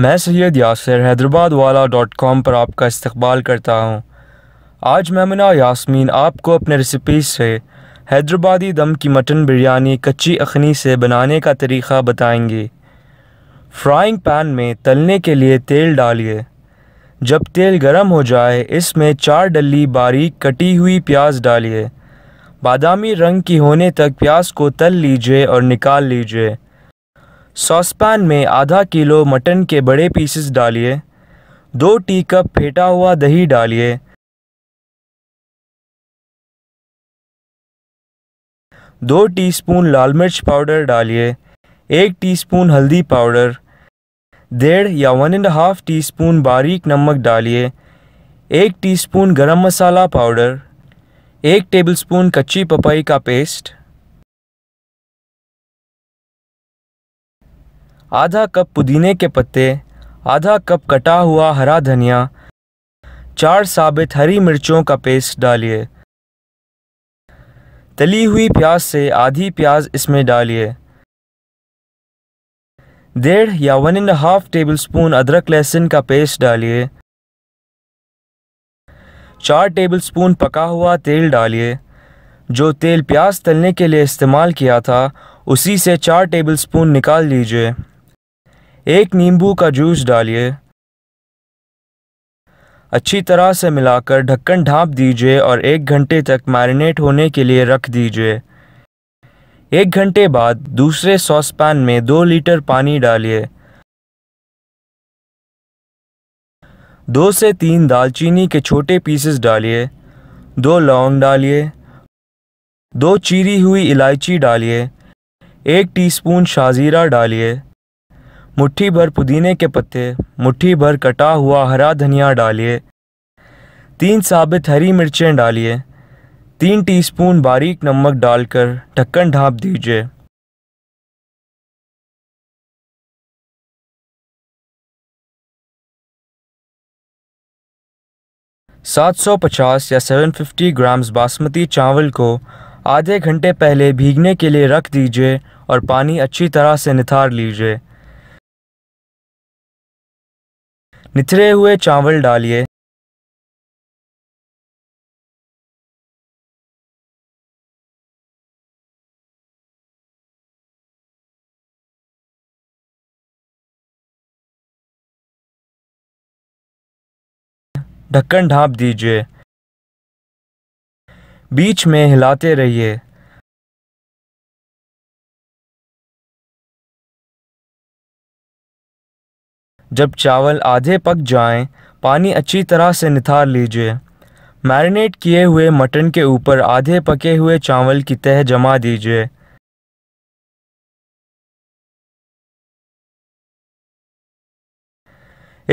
मैं सैयद यासर हैदराबाद वाला dot com पर आपका इस्तबाल करता हूँ आज ममना यासमीन आपको अपने रेसिपी से हैदराबादी दम की मटन बिरयानी कच्ची अखनी से बनाने का तरीक़ा बताएंगे फ्राइंग पैन में तलने के लिए तेल डालिए जब तेल गर्म हो जाए इसमें चार डली बारीक कटी हुई प्याज डालिए बादामी रंग की होने तक प्याज को तल लीजिए और निकाल लीजिए सॉसपैन में आधा किलो मटन के बड़े पीसेस डालिए दो टी कप फेंटा हुआ दही डालिए दो टीस्पून लाल मिर्च पाउडर डालिए एक टीस्पून हल्दी पाउडर डेढ़ या वन एंड हाफ टीस्पून बारीक नमक डालिए एक टीस्पून गरम मसाला पाउडर एक टेबलस्पून कच्ची पपाई का पेस्ट आधा कप पुदीने के पत्ते आधा कप कटा हुआ हरा धनिया चार साबित हरी मिर्चों का पेस्ट डालिए तली हुई प्याज से आधी प्याज इसमें डालिए डेढ़ या one and half tablespoon अदरक लहसुन का पेस्ट डालिए चार टेबल स्पून पका हुआ तेल डालिए जो तेल प्याज तलने के लिए इस्तेमाल किया था उसी से चार टेबल स्पून निकाल लीजिए एक नींबू का जूस डालिए अच्छी तरह से मिलाकर ढक्कन ढांप दीजिए और एक घंटे तक मैरिनेट होने के लिए रख दीजिए एक घंटे बाद दूसरे सॉस पैन में दो लीटर पानी डालिए दो से तीन दालचीनी के छोटे पीसेस डालिए दो लौंग डालिए दो चीरी हुई इलायची डालिए एक टीस्पून शाजीरा डालिए मुट्ठी भर पुदीने के पत्ते मुट्ठी भर कटा हुआ हरा धनिया डालिए तीन साबित हरी मिर्चें डालिए तीन टीस्पून बारीक नमक डालकर ढक्कन ढाँप दीजिए सात सौ पचास या सेवन फिफ्टी ग्राम्स बासमती चावल को आधे घंटे पहले भीगने के लिए रख दीजिए और पानी अच्छी तरह से निथार लीजिए निथरे हुए चावल डालिए ढक्कन ढाप दीजिए बीच में हिलाते रहिए जब चावल आधे पक जाएं, पानी अच्छी तरह से निथार लीजिए मैरिनेट किए हुए मटन के ऊपर आधे पके हुए चावल की तह जमा दीजिए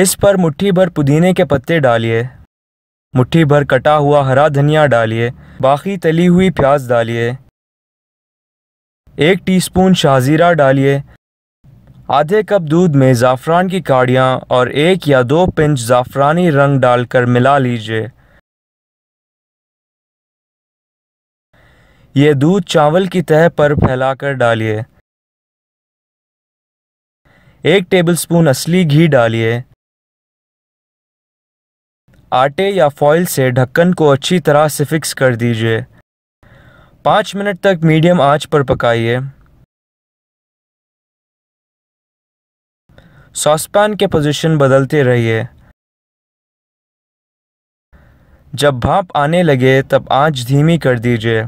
इस पर मुट्ठी भर पुदीने के पत्ते डालिए मुट्ठी भर कटा हुआ हरा धनिया डालिए बाकी तली हुई प्याज डालिए एक टीस्पून शाहजीरा डालिए आधे कप दूध में ज़ाफ़रान की काड़ियाँ और एक या दो पिंच ज़ाफ़रानी रंग डालकर मिला लीजिए यह दूध चावल की तह पर फैलाकर डालिए एक टेबलस्पून असली घी डालिए आटे या फॉइल से ढक्कन को अच्छी तरह से फिक्स कर दीजिए पाँच मिनट तक मीडियम आंच पर पकाइए सॉसपैन के पोजीशन बदलते रहिए जब भाप आने लगे तब आंच धीमी कर दीजिए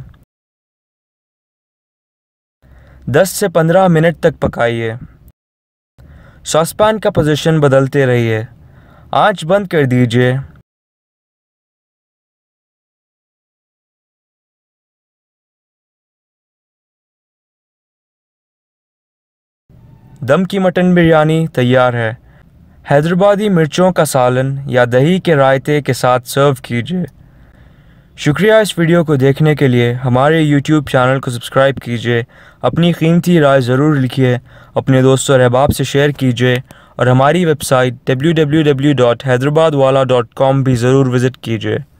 10 से 15 मिनट तक पकाइए सॉसपैन का पोजीशन बदलते रहिए आंच बंद कर दीजिए दम की मटन बिरयानी तैयार है हैदराबादी मिर्चों का सालन या दही के रायते के साथ सर्व कीजिए शुक्रिया इस वीडियो को देखने के लिए हमारे YouTube चैनल को सब्सक्राइब कीजिए अपनी कीमती राय ज़रूर लिखिए अपने दोस्तों और अहबाब से शेयर कीजिए और हमारी वेबसाइट कॉम भी ज़रूर विज़िट कीजिए